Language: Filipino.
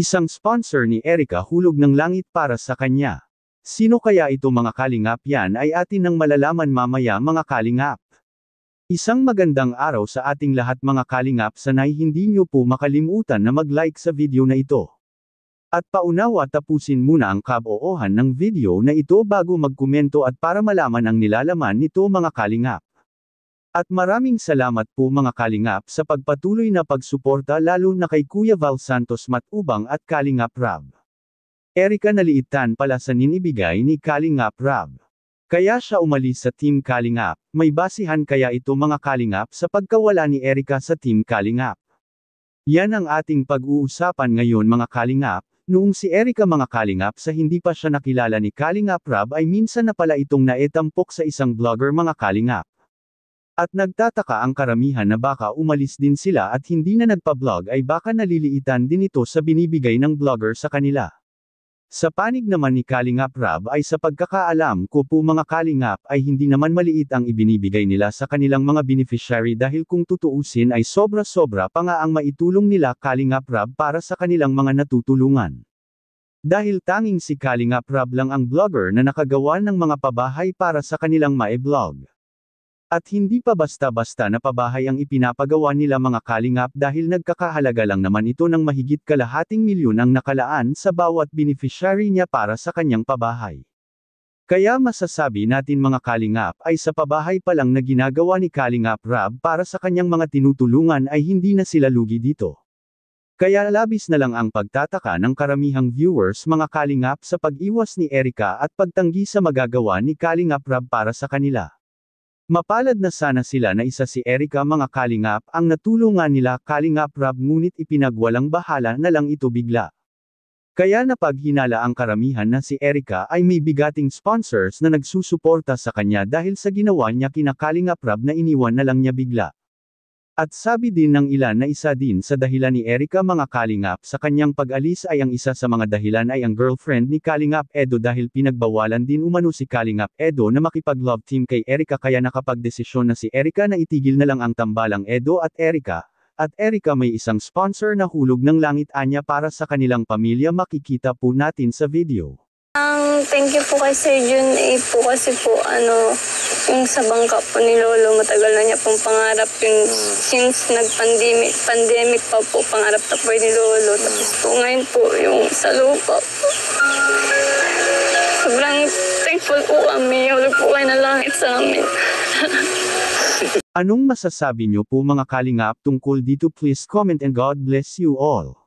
Isang sponsor ni Erika hulog ng langit para sa kanya. Sino kaya ito mga kalingap yan ay atin nang malalaman mamaya mga kalingap. Isang magandang araw sa ating lahat mga kalingap sanay hindi nyo po makalimutan na mag-like sa video na ito. At paunawa tapusin muna ang kaboohan ng video na ito bago magkomento at para malaman ang nilalaman nito mga kalingap. At maraming salamat po mga Kalingap sa pagpatuloy na pagsuporta lalo na kay Kuya Val Santos Matubang at Kalingap Rab. Erika naliitan pala sa ninibigay ni Kalingap Rab. Kaya siya umalis sa Team Kalingap, may basihan kaya ito mga Kalingap sa pagkawala ni Erika sa Team Kalingap. Yan ang ating pag-uusapan ngayon mga Kalingap, noong si Erika mga Kalingap sa hindi pa siya nakilala ni Kalingap Rab ay minsan na pala itong naetampok sa isang vlogger mga Kalingap. At nagtataka ang karamihan na baka umalis din sila at hindi na nagpa-vlog ay baka naliliitan din ito sa binibigay ng vlogger sa kanila. Sa panig naman ni Kalingap Rab ay sa pagkakaalam ko po mga Kalingap ay hindi naman maliit ang ibinibigay nila sa kanilang mga beneficiary dahil kung tutuusin ay sobra-sobra pa nga ang maitulong nila Kalingap Rab para sa kanilang mga natutulungan. Dahil tanging si Kalingap Rab lang ang vlogger na nakagawa ng mga pabahay para sa kanilang mae-vlog. At hindi pa basta-basta na pabahay ang ipinapagawa nila mga kalingap dahil nagkakahalaga lang naman ito ng mahigit kalahating milyon ang nakalaan sa bawat beneficiary niya para sa kanyang pabahay. Kaya masasabi natin mga kalingap ay sa pabahay pa lang na ginagawa ni Kalingap Rab para sa kanyang mga tinutulungan ay hindi na sila lugi dito. Kaya labis na lang ang pagtataka ng karamihang viewers mga kalingap sa pag-iwas ni Erika at pagtanggi sa magagawa ni Kalingap Rab para sa kanila. Mapalad na sana sila na isa si Erika mga kalingap ang natulungan nila kalingap Rab ngunit ipinagwalang bahala na lang ito bigla. Kaya napaghinala ang karamihan na si Erika ay may bigating sponsors na nagsusuporta sa kanya dahil sa ginawa niya kina kalingap Rab na iniwan na lang niya bigla. At sabi din ng ilan na isa din sa dahilan ni Erika mga Kalingap sa kanyang pag-alis ay ang isa sa mga dahilan ay ang girlfriend ni Kalingap Edo dahil pinagbawalan din umano si Kalingap Edo na makipag-love team kay Erika kaya nakapagdesisyon na si Erika na itigil na lang ang tambalang Edo at Erika. At Erika may isang sponsor na hulog ng langit anya para sa kanilang pamilya makikita po natin sa video. Ang thank you po kay Sir Jun A po kasi po ano, yung sa bangka po ni Lolo, matagal na niya pong pangarap yun hmm. since nag-pandemic pandemic pa po, pangarap na po ni Lolo. Hmm. Tapos po ngayon po yung sa lupa po. Sobrang thankful po kami, ulit po kayo na langit sa amin. Anong masasabi niyo po mga kalingap tungkol dito please comment and God bless you all.